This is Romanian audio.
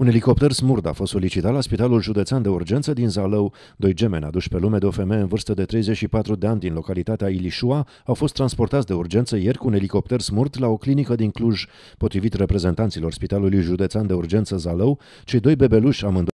Un elicopter smurd a fost solicitat la Spitalul Județean de Urgență din Zalău. Doi gemeni aduși pe lume de o femeie în vârstă de 34 de ani din localitatea Ilișua au fost transportați de urgență ieri cu un elicopter smurt la o clinică din Cluj. Potrivit reprezentanților Spitalului Județean de Urgență Zalău, cei doi bebeluși amândoi